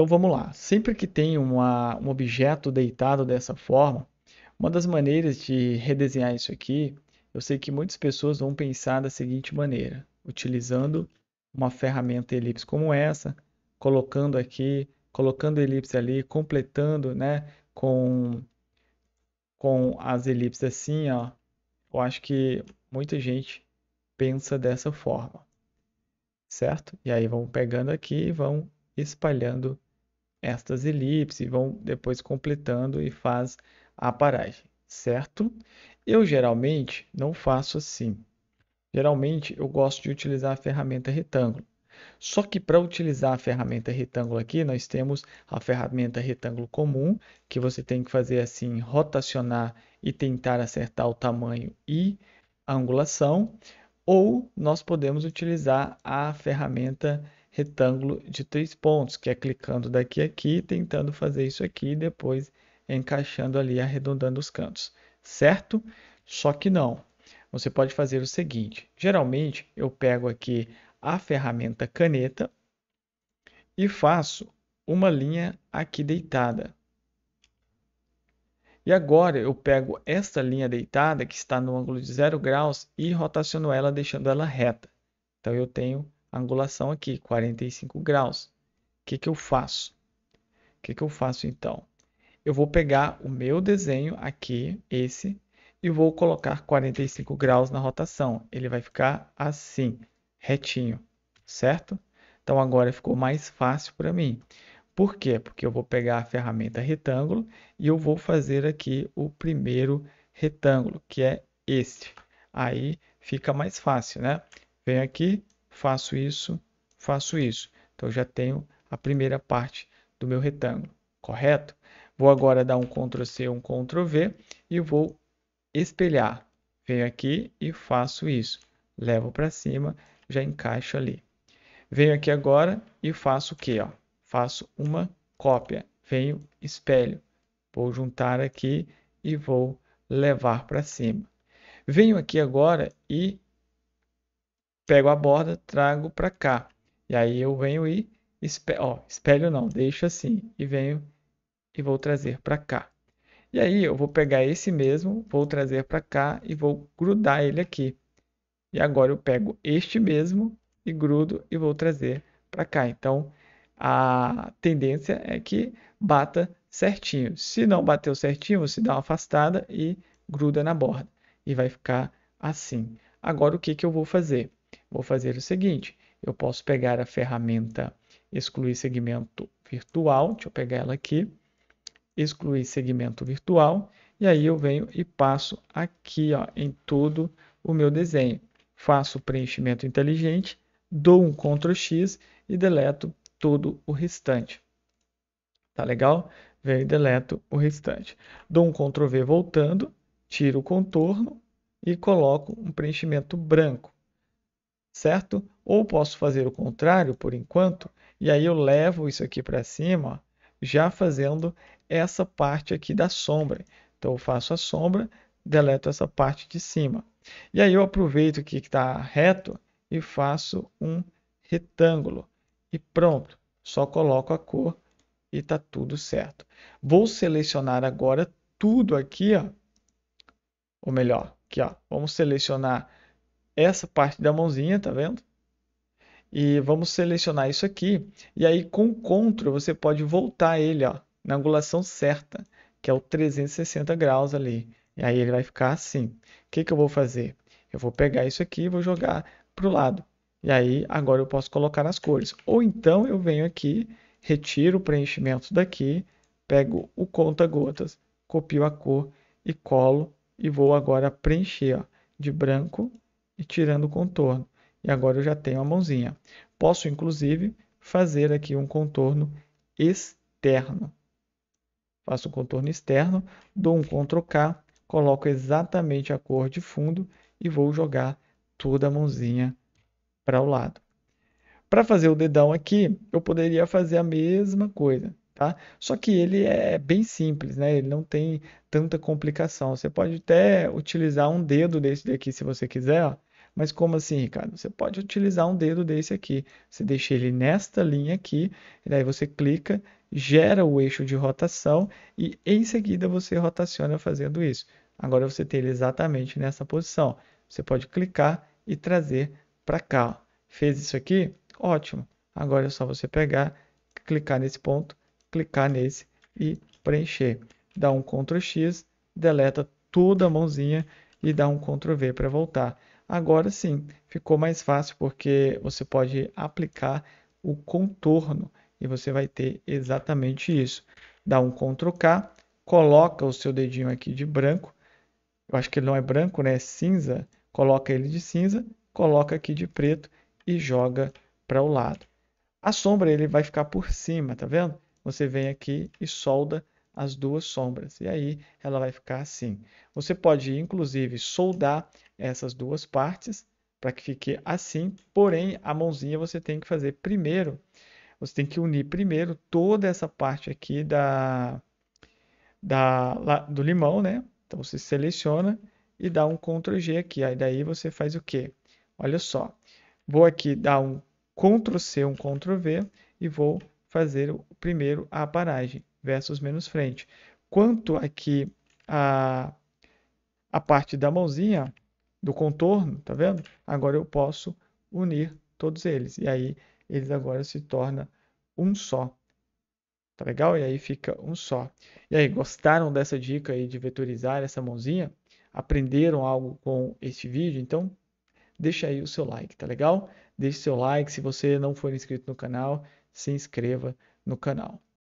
Então vamos lá. Sempre que tem uma, um objeto deitado dessa forma, uma das maneiras de redesenhar isso aqui, eu sei que muitas pessoas vão pensar da seguinte maneira, utilizando uma ferramenta elipse como essa, colocando aqui, colocando elipse ali, completando, né, com com as elipses assim, ó. Eu acho que muita gente pensa dessa forma. Certo? E aí vão pegando aqui e vão espalhando estas elipses e vão depois completando e faz a paragem, certo? Eu geralmente não faço assim. Geralmente eu gosto de utilizar a ferramenta retângulo. Só que para utilizar a ferramenta retângulo aqui, nós temos a ferramenta retângulo comum, que você tem que fazer assim, rotacionar e tentar acertar o tamanho e a angulação, ou nós podemos utilizar a ferramenta retângulo de três pontos, que é clicando daqui a aqui, tentando fazer isso aqui e depois encaixando ali, arredondando os cantos, certo? Só que não. Você pode fazer o seguinte: geralmente eu pego aqui a ferramenta caneta e faço uma linha aqui deitada. E agora eu pego esta linha deitada que está no ângulo de zero graus e rotaciono ela deixando ela reta. Então eu tenho angulação aqui, 45 graus. O que, que eu faço? O que, que eu faço então? Eu vou pegar o meu desenho aqui, esse, e vou colocar 45 graus na rotação. Ele vai ficar assim, retinho, certo? Então agora ficou mais fácil para mim. Por quê? Porque eu vou pegar a ferramenta retângulo e eu vou fazer aqui o primeiro retângulo, que é este. Aí fica mais fácil, né? Venho aqui, faço isso, faço isso. Então, já tenho a primeira parte do meu retângulo, correto? Vou agora dar um Ctrl+C, um Ctrl+V e vou espelhar. Venho aqui e faço isso. Levo para cima, já encaixo ali. Venho aqui agora e faço o que? Ó? Faço uma cópia. Venho, espelho. Vou juntar aqui e vou levar para cima. Venho aqui agora e pego a borda, trago para cá. E aí eu venho e espelho, ó, espelho não, deixo assim e venho e vou trazer para cá. E aí eu vou pegar esse mesmo, vou trazer para cá e vou grudar ele aqui. E agora eu pego este mesmo e grudo e vou trazer para cá. Então a tendência é que bata certinho. Se não bateu certinho, você dá uma afastada e gruda na borda e vai ficar assim. Agora o que que eu vou fazer? Vou fazer o seguinte, eu posso pegar a ferramenta excluir segmento virtual, deixa eu pegar ela aqui, excluir segmento virtual, e aí eu venho e passo aqui ó, em todo o meu desenho. Faço o preenchimento inteligente, dou um Ctrl X e deleto todo o restante. Tá legal? Venho e deleto o restante. Dou um Ctrl V voltando, tiro o contorno e coloco um preenchimento branco certo? Ou posso fazer o contrário por enquanto, e aí eu levo isso aqui para cima, já fazendo essa parte aqui da sombra. Então eu faço a sombra, deleto essa parte de cima. E aí eu aproveito aqui que está reto e faço um retângulo. E pronto, só coloco a cor e está tudo certo. Vou selecionar agora tudo aqui, ó. ou melhor, aqui, ó. vamos selecionar essa parte da mãozinha, tá vendo? E vamos selecionar isso aqui. E aí com o CTRL você pode voltar ele, ó, na angulação certa, que é o 360 graus ali. E aí ele vai ficar assim. O que, que eu vou fazer? Eu vou pegar isso aqui e vou jogar para o lado. E aí agora eu posso colocar as cores. Ou então eu venho aqui, retiro o preenchimento daqui, pego o conta-gotas, copio a cor e colo e vou agora preencher ó, de branco e tirando o contorno. E agora eu já tenho a mãozinha. Posso, inclusive, fazer aqui um contorno externo. Faço o um contorno externo, dou um Ctrl K, coloco exatamente a cor de fundo e vou jogar toda a mãozinha para o lado. Para fazer o dedão aqui, eu poderia fazer a mesma coisa, tá? Só que ele é bem simples, né? Ele não tem tanta complicação. Você pode até utilizar um dedo desse daqui se você quiser, ó mas como assim, Ricardo? Você pode utilizar um dedo desse aqui. Você deixa ele nesta linha aqui, e daí você clica, gera o eixo de rotação e em seguida você rotaciona fazendo isso. Agora você tem ele exatamente nessa posição. Você pode clicar e trazer para cá. Fez isso aqui? Ótimo. Agora é só você pegar, clicar nesse ponto, clicar nesse e preencher. Dá um Ctrl X, deleta toda a mãozinha e dá um Ctrl V para voltar. Agora sim, ficou mais fácil porque você pode aplicar o contorno e você vai ter exatamente isso. Dá um Ctrl K, coloca o seu dedinho aqui de branco, eu acho que ele não é branco, né? É cinza, coloca ele de cinza, coloca aqui de preto e joga para o lado. A sombra ele vai ficar por cima, tá vendo? Você vem aqui e solda as duas sombras. E aí ela vai ficar assim. Você pode, inclusive, soldar essas duas partes para que fique assim, porém a mãozinha você tem que fazer primeiro, você tem que unir primeiro toda essa parte aqui da, da do limão, né? Então você seleciona e dá um Ctrl G aqui, aí daí você faz o quê? Olha só, vou aqui dar um Ctrl C, um Ctrl V e vou fazer primeiro a paragem versos menos frente. Quanto aqui a, a parte da mãozinha, do contorno, tá vendo? Agora eu posso unir todos eles. E aí eles agora se tornam um só. Tá legal? E aí fica um só. E aí, gostaram dessa dica aí de vetorizar essa mãozinha? Aprenderam algo com este vídeo? Então, deixa aí o seu like, tá legal? Deixe seu like. Se você não for inscrito no canal, se inscreva no canal.